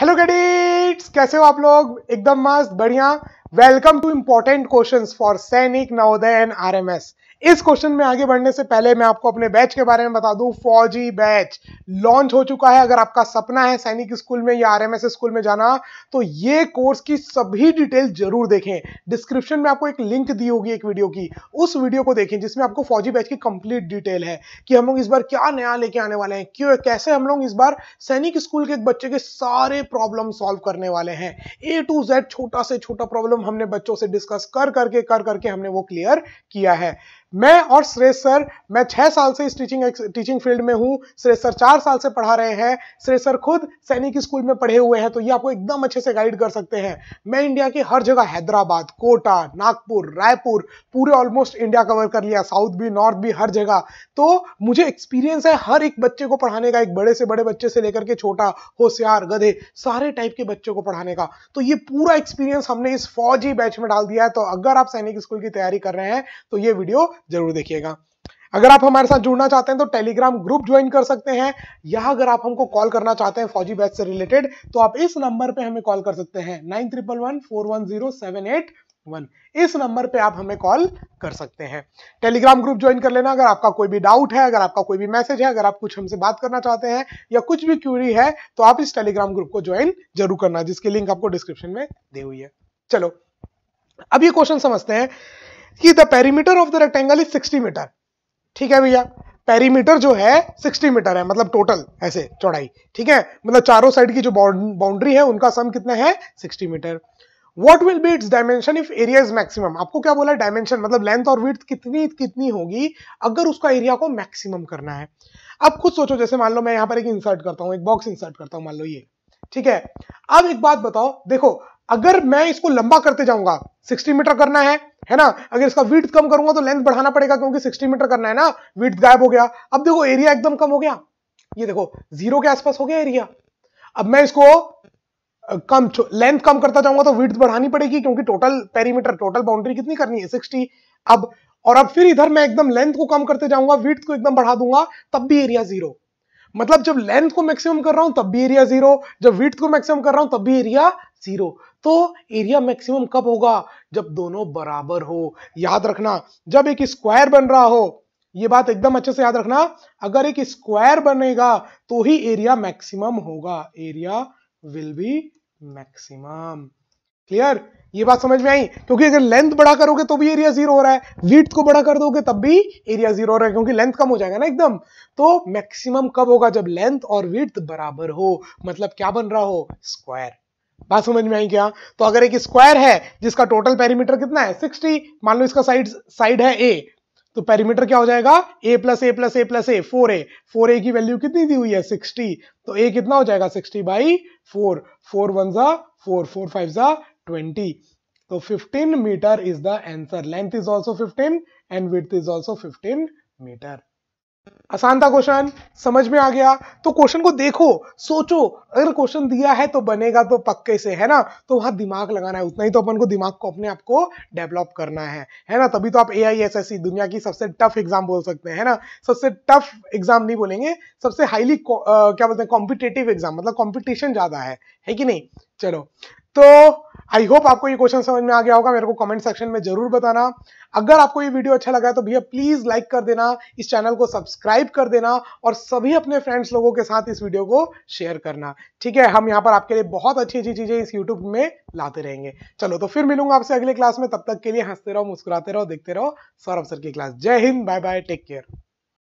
Hello cadets कैसे हो आप लोग एकदम मस्त बढ़िया welcome to important question for Sainik Navodaya and RMS इस क्वेश्चन में आगे बढ़ने से पहले मैं आपको अपने बैच के बारे में बता दूं फौजी बैच लॉन्च हो चुका है अगर आपका सपना है सैनिक स्कूल में या आरएमएस स्कूल में जाना तो ये कोर्स की सभी डिटेल जरूर देखें डिस्क्रिप्शन में आपको एक लिंक दी होगी एक वीडियो की उस वीडियो को देखें जिसमें आपको फौजी बैच की कंप्लीट डिटेल है कि हम लोग इस बार क्या नया लेके आने वाले हैं क्यों कैसे हम लोग इस बार सैनिक स्कूल के एक बच्चे के सारे प्रॉब्लम सॉल्व करने वाले हैं ए टू जेड छोटा से छोटा प्रॉब्लम हमने बच्चों से डिस्कस कर करके कर करके हमने वो क्लियर किया है मैं और श्रेष सर मैं छह साल से इस टीचिंग टीचिंग फील्ड में हूँ श्रेष सर चार साल से पढ़ा रहे हैं श्रेष सर खुद सैनिक स्कूल में पढ़े हुए हैं तो ये आपको एकदम अच्छे से गाइड कर सकते हैं मैं इंडिया की हर जगह हैदराबाद कोटा नागपुर रायपुर पूरे ऑलमोस्ट इंडिया कवर कर लिया साउथ भी नॉर्थ भी हर जगह तो मुझे एक्सपीरियंस है हर एक बच्चे को पढ़ाने का एक बड़े से बड़े बच्चे से लेकर के छोटा होशियार गधे सारे टाइप के बच्चों को पढ़ाने का तो ये पूरा एक्सपीरियंस हमने इस फौजी बैच में डाल दिया है तो अगर आप सैनिक स्कूल की तैयारी कर रहे हैं तो ये वीडियो जरूर देखिएगा अगर आप हमारे साथ जुड़ना चाहते हैं तो टेलीग्राम ग्रुप ज्वाइन कर सकते हैं या अगर आप हमको कॉल करना चाहते हैं फौजी बैच से रिलेटेड तो आप इस नंबर पे हमें कॉल कर सकते हैं nine triple one four one zero seven eight one इस नंबर पे आप हमें कॉल कर सकते हैं टेलीग्राम ग्रुप ज्वाइन कर लेना अगर आपका कोई भी डाउट है अगर आपका कोई भी मैसेज है अगर आप कुछ हमसे बात करना चाहते हैं या कुछ भी क्यूरी है तो आप इस टेलीग्राम ग्रुप को ज्वाइन जरूर करना जिसकी लिंक आपको डिस्क्रिप्शन में दी हुई है चलो अब ये क्वेश्चन समझते हैं कि the perimeter of the rectangle is 60 meter ठीक है भैया पेरीमीटर जो है 60 मीटर है मतलब टोटल ऐसे चौड़ाई ठीक है मतलब चारों साइड की जो बाउंड्री है उनका सम कितना है 60 meter what will be its dimension if area is maximum आपको क्या बोला डायमेंशन मतलब लेंथ और विथ कितनी कितनी होगी अगर उसका एरिया को मैक्सिमम करना है अब खुद सोचो जैसे मान लो मैं यहां पर एक इंसर्ट करता हूँ एक बॉक्स इंसर्ट करता हूं मान लो ये ठीक है अब एक बात बताओ देखो अगर मैं इसको लंबा करते जाऊंगा 60 मीटर करना है है ना अगर इसका वीट कम करूंगा तो लेंथ बढ़ाना पड़ेगा क्योंकि 60 मीटर करना है ना वीट गायब हो गया अब देखो एरिया एकदम कम हो गया ये देखो जीरो के आसपास हो गया एरिया अब मैं इसको कम लेंथ कम करता जाऊंगा तो वीट बढ़ानी पड़ेगी क्योंकि टोटल पेरीमीटर टोटल बाउंड्री कितनी करनी है सिक्सटी अब और अब फिर इधर मैं एकदम लेंथ को कम करते जाऊंगा वीट को एकदम बढ़ा दूंगा तब भी एरिया जीरो मतलब जब लेंथ को मैक्सिमम कर रहा हूं तब भी एरिया जीरो जब विथ को मैक्सिमम कर रहा हूं तब भी एरिया जीरो तो एरिया मैक्सिमम कब होगा जब दोनों बराबर हो याद रखना जब एक स्क्वायर बन रहा हो ये बात एकदम अच्छे से याद रखना अगर एक स्क्वायर बनेगा तो ही एरिया मैक्सिमम होगा area will be maximum clear ये बात समझ में आई क्योंकि अगर लेंथ बड़ा करोगे तो भी एरिया जीरो हो रहा है विथ को बड़ा कर दोगे तब भी एरिया जीरो हो रहा है क्योंकि लेंथ कम हो जाएगा ना एकदम तो मैक्सिमम कब होगा जब लेंथ और विथ बराबर हो मतलब क्या बन रहा हो स्क्वायर बात समझ में आई क्या तो अगर एक स्क्वायर है जिसका टोटल पेरीमीटर कितना है सिक्सटी मान लो इसका साइड साइड है ए तो पेरीमीटर क्या हो जाएगा A plus A plus A plus A four A four A की वैल्यू कितनी दी हुई है सिक्सटी तो ए कितना हो जाएगा sixty by four four one जा फोर फोर फाइव जा 20. So 15 meter is the answer. Length is also 15 and width is also 15 meter. आसान था क्वेश्चन समझ में आ गया तो क्वेश्चन को देखो सोचो अगर क्वेश्चन दिया है तो बनेगा तो पक्के से है ना तो वहां दिमाग लगाना है उतना ही तो अपन को दिमाग को अपने आप को डेवलप करना है है ना तभी तो आप ए आई दुनिया की सबसे टफ एग्जाम बोल सकते हैं ना सबसे टफ एग्जाम नहीं बोलेंगे सबसे हाईली क्या बोलते हैं कॉम्पिटेटिव एग्जाम मतलब कॉम्पिटिशन ज्यादा है है कि नहीं चलो तो आई होप आपको ये क्वेश्चन समझ में आ गया होगा मेरे को कमेंट सेक्शन में जरूर बताना अगर आपको ये वीडियो अच्छा लगा तो भैया प्लीज लाइक कर देना इस चैनल को सब्सक्राइब कर देना और सभी अपने फ्रेंड्स लोगों के साथ इस वीडियो को शेयर करना ठीक है हम यहाँ पर आपके लिए बहुत अच्छी अच्छी चीजें इस यूट्यूब में लाते रहेंगे चलो तो फिर मिलूंगा आपसे अगले क्लास में तब तक के लिए हंसते रहो मुस्कुराते रहो देखते रहो सौरभ सर की क्लास जय हिंद बाय बाय टेक केयर